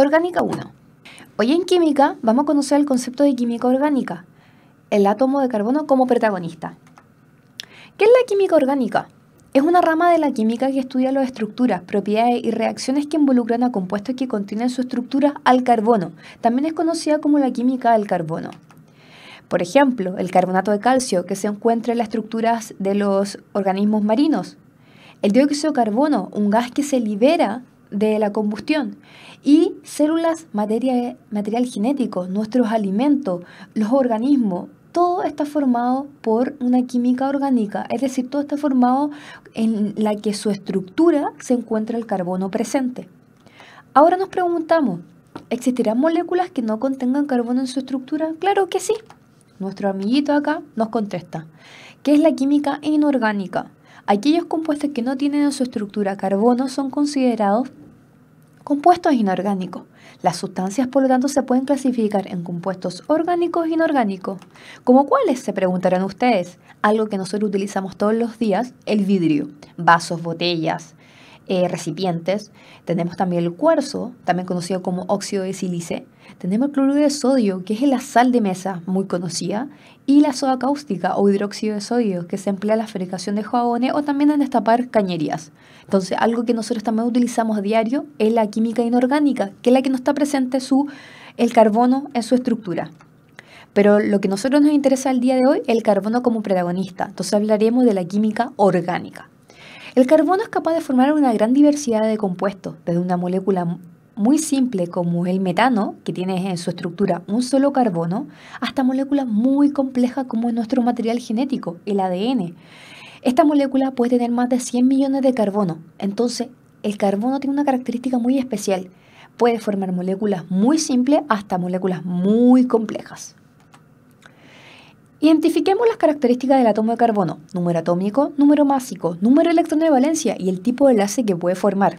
Orgánica 1. Hoy en química vamos a conocer el concepto de química orgánica, el átomo de carbono como protagonista. ¿Qué es la química orgánica? Es una rama de la química que estudia las estructuras, propiedades y reacciones que involucran a compuestos que contienen su estructura al carbono. También es conocida como la química del carbono. Por ejemplo, el carbonato de calcio que se encuentra en las estructuras de los organismos marinos. El dióxido de carbono, un gas que se libera de la combustión. Y células, materia, material genético, nuestros alimentos, los organismos, todo está formado por una química orgánica, es decir, todo está formado en la que su estructura se encuentra el carbono presente. Ahora nos preguntamos, ¿existirán moléculas que no contengan carbono en su estructura? Claro que sí. Nuestro amiguito acá nos contesta, ¿qué es la química inorgánica. Aquellos compuestos que no tienen en su estructura carbono son considerados compuestos inorgánicos. Las sustancias, por lo tanto, se pueden clasificar en compuestos orgánicos e inorgánicos. ¿Como cuáles? Se preguntarán ustedes. Algo que nosotros utilizamos todos los días, el vidrio, vasos, botellas, eh, recipientes. Tenemos también el cuarzo, también conocido como óxido de sílice. Tenemos el cloruro de sodio, que es la sal de mesa, muy conocida. Y la soda cáustica o hidróxido de sodio, que se emplea en la fabricación de jabones o también en destapar cañerías. Entonces, algo que nosotros también utilizamos a diario es la química inorgánica, que es la que no está presente su, el carbono en su estructura. Pero lo que nosotros nos interesa el día de hoy es el carbono como protagonista. Entonces hablaremos de la química orgánica. El carbono es capaz de formar una gran diversidad de compuestos, desde una molécula muy simple como el metano, que tiene en su estructura un solo carbono, hasta moléculas muy complejas como nuestro material genético, el ADN. Esta molécula puede tener más de 100 millones de carbono, entonces el carbono tiene una característica muy especial. Puede formar moléculas muy simples hasta moléculas muy complejas. Identifiquemos las características del átomo de carbono, número atómico, número másico, número de electrón de valencia y el tipo de enlace que puede formar.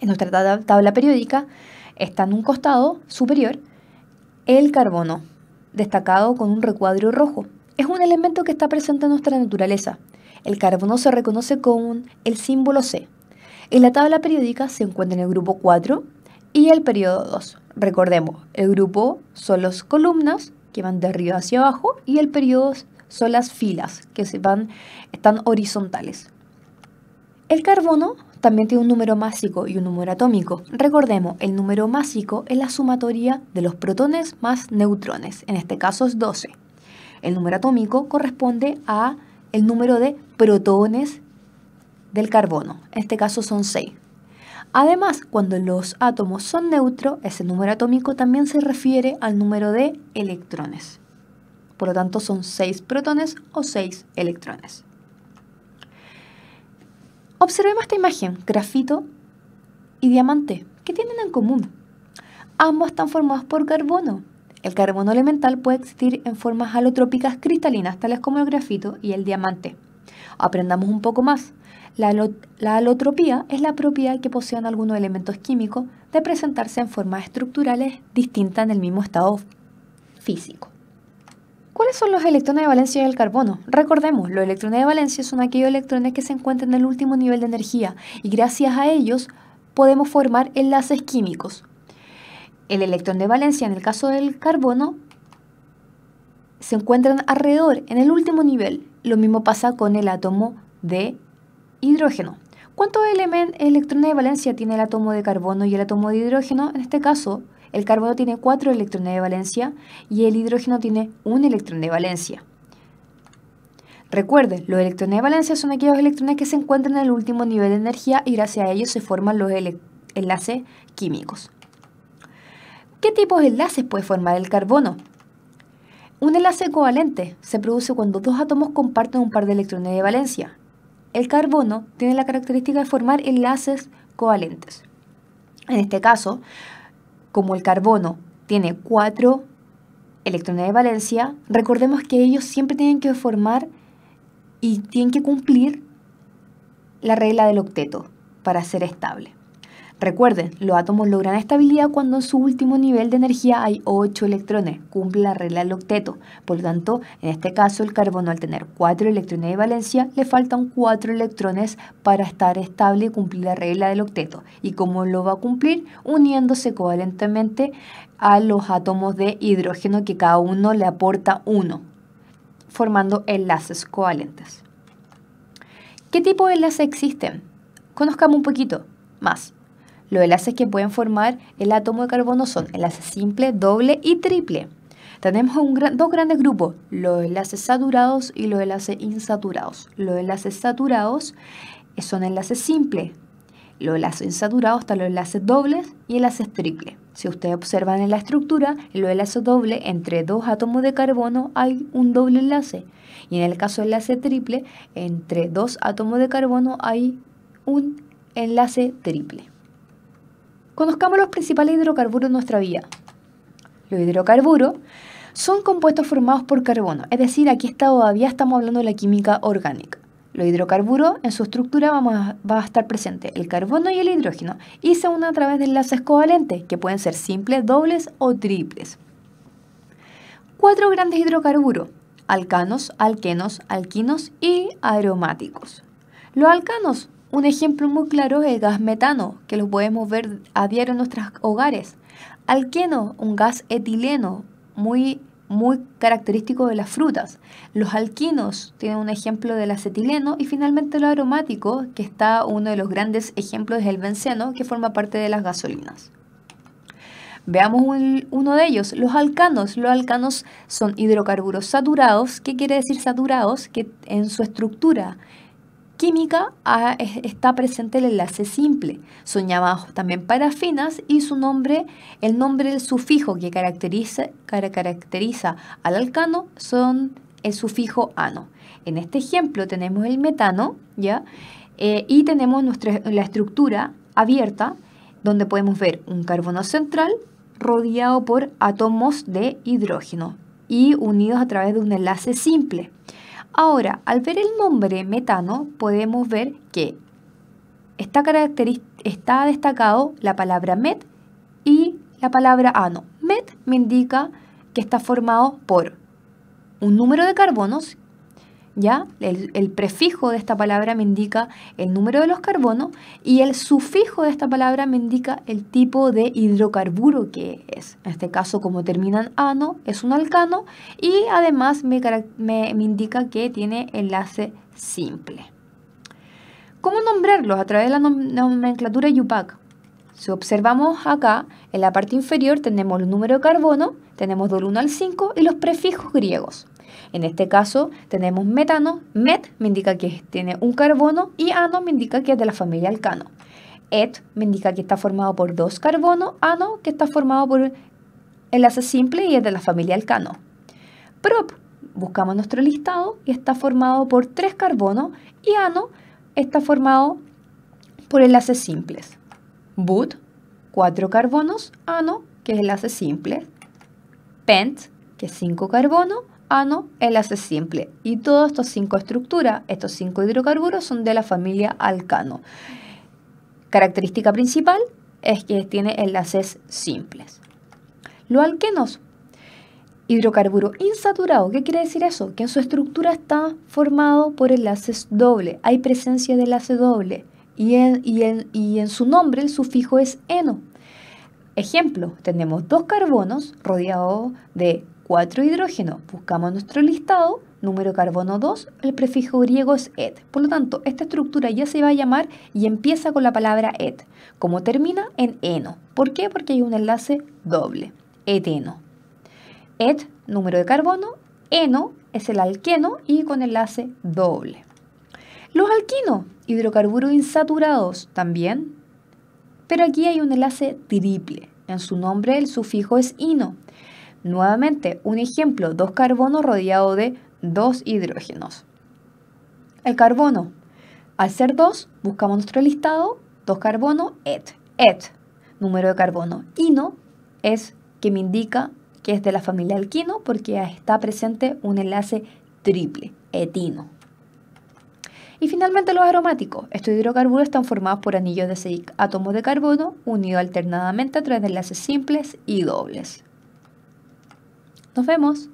En nuestra tabla periódica está en un costado superior el carbono, destacado con un recuadro rojo. Es un elemento que está presente en nuestra naturaleza. El carbono se reconoce con el símbolo C. En la tabla periódica se encuentra en el grupo 4 y el periodo 2. Recordemos, el grupo son las columnas que van de arriba hacia abajo, y el periodo son las filas, que se van, están horizontales. El carbono también tiene un número másico y un número atómico. Recordemos, el número másico es la sumatoria de los protones más neutrones, en este caso es 12. El número atómico corresponde a el número de protones del carbono, en este caso son 6. Además, cuando los átomos son neutros, ese número atómico también se refiere al número de electrones. Por lo tanto, son seis protones o 6 electrones. Observemos esta imagen, grafito y diamante. ¿Qué tienen en común? Ambos están formados por carbono. El carbono elemental puede existir en formas halotrópicas cristalinas, tales como el grafito y el diamante. Aprendamos un poco más. La, alotropía es la propiedad que poseen algunos elementos químicos de presentarse en formas estructurales distintas en el mismo estado físico. ¿Cuáles son los electrones de valencia del carbono? Recordemos, los electrones de valencia son aquellos electrones que se encuentran en el último nivel de energía y gracias a ellos podemos formar enlaces químicos. El electrón de valencia en el caso del carbono se encuentran alrededor, en el último nivel, lo mismo pasa con el átomo de hidrógeno. ¿Cuántos electrones de valencia tiene el átomo de carbono y el átomo de hidrógeno? En este caso, el carbono tiene cuatro electrones de valencia y el hidrógeno tiene un electrón de valencia. Recuerden, los electrones de valencia son aquellos electrones que se encuentran en el último nivel de energía y gracias a ellos se forman los enlaces químicos. ¿Qué tipos de enlaces puede formar el carbono? Un enlace covalente se produce cuando dos átomos comparten un par de electrones de valencia. El carbono tiene la característica de formar enlaces covalentes. En este caso, como el carbono tiene cuatro electrones de valencia, recordemos que ellos siempre tienen que formar y tienen que cumplir la regla del octeto para ser estable. Recuerden, los átomos logran estabilidad cuando en su último nivel de energía hay 8 electrones, cumple la regla del octeto. Por lo tanto, en este caso el carbono al tener 4 electrones de valencia, le faltan 4 electrones para estar estable y cumplir la regla del octeto. ¿Y cómo lo va a cumplir? Uniéndose covalentemente a los átomos de hidrógeno que cada uno le aporta uno, formando enlaces covalentes. ¿Qué tipo de enlaces existen? Conozcamos un poquito más. Los enlaces que pueden formar el átomo de carbono son enlace simple, doble y triple. Tenemos dos grandes grupos, los enlaces saturados y los enlaces insaturados. Los enlaces saturados son enlaces simples, los enlaces insaturados están los enlaces dobles y enlaces triples. Si ustedes observan en la estructura, en los enlaces dobles, entre dos átomos de carbono hay un doble enlace. Y en el caso del enlace triple, entre dos átomos de carbono hay un enlace triple. Conozcamos los principales hidrocarburos de nuestra vida. Los hidrocarburos son compuestos formados por carbono, es decir, aquí está, todavía estamos hablando de la química orgánica. Los hidrocarburos en su estructura vamos a, estar presente el carbono y el hidrógeno y se unen a través de enlaces covalentes que pueden ser simples, dobles o triples. Cuatro grandes hidrocarburos, alcanos, alquenos, alquinos y aromáticos. Los alcanos un ejemplo muy claro es el gas metano, que lo podemos ver a diario en nuestros hogares. Alqueno, un gas etileno, muy muy característico de las frutas. Los alquinos tienen un ejemplo del acetileno y finalmente lo aromático, que está uno de los grandes ejemplos es el benceno, que forma parte de las gasolinas. Veamos uno de ellos, los alcanos. Los alcanos son hidrocarburos saturados, ¿qué quiere decir saturados? Que en su estructura química ah, está presente el enlace simple. Son llamados también parafinas y su nombre, el nombre del sufijo que caracteriza, al alcano son el sufijo ano. En este ejemplo tenemos el metano, ¿ya? Eh, y tenemos nuestra, la estructura abierta donde podemos ver un carbono central rodeado por átomos de hidrógeno y unidos a través de un enlace simple. Ahora, al ver el nombre metano, podemos ver que está, destacado la palabra met y la palabra ano. Met me indica que está formado por un número de carbonos ¿ya? El, prefijo de esta palabra me indica el número de los carbonos y el sufijo de esta palabra me indica el tipo de hidrocarburo que es. En este caso, como terminan ano, es un alcano y además me, indica que tiene enlace simple. ¿Cómo nombrarlos? A través de la nomenclatura YUPAC. Si observamos acá, en la parte inferior tenemos el número de carbono, tenemos del 1 al 5 y los prefijos griegos. En este caso tenemos metano, met me indica que tiene un carbono y ano me indica que es de la familia alcano. Et me indica que está formado por dos carbonos, ano que está formado por enlace simple y es de la familia alcano. Prop, buscamos nuestro listado y está formado por tres carbonos y ano está formado por enlaces simples. But, cuatro carbonos, ano, que es enlace simple. Pent, que es cinco carbonos, ano, enlace simple. Y todas estas cinco estructuras, estos cinco hidrocarburos, son de la familia alcano. Característica principal es que tiene enlaces simples. Los alquenos, hidrocarburo insaturado, ¿qué quiere decir eso? Que en su estructura está formado por enlaces doble, hay presencia de enlace doble. Y en, y, en, y en su nombre el sufijo es eno, Ejemplo, tenemos dos carbonos rodeados de cuatro hidrógeno. Buscamos nuestro listado, número carbono 2, el prefijo griego es et. Por lo tanto, esta estructura ya se va a llamar y empieza con la palabra et, como termina en eno. ¿Por qué? Porque hay un enlace doble, eteno. Et, número de carbono, eno es el alqueno y con enlace doble. Los alquinos, hidrocarburos insaturados también, pero aquí hay un enlace triple. En su nombre el sufijo es ino. Nuevamente, un ejemplo, dos carbonos rodeado de dos hidrógenos. El carbono. Al ser dos, buscamos nuestro listado, dos carbono, et, et, número de carbono. Ino es que me indica que es de la familia alquino porque está presente un enlace triple, etino. Y finalmente los aromáticos. Estos hidrocarburos están formados por anillos de seis átomos de carbono unidos alternadamente a través de enlaces simples y dobles. Nos vemos.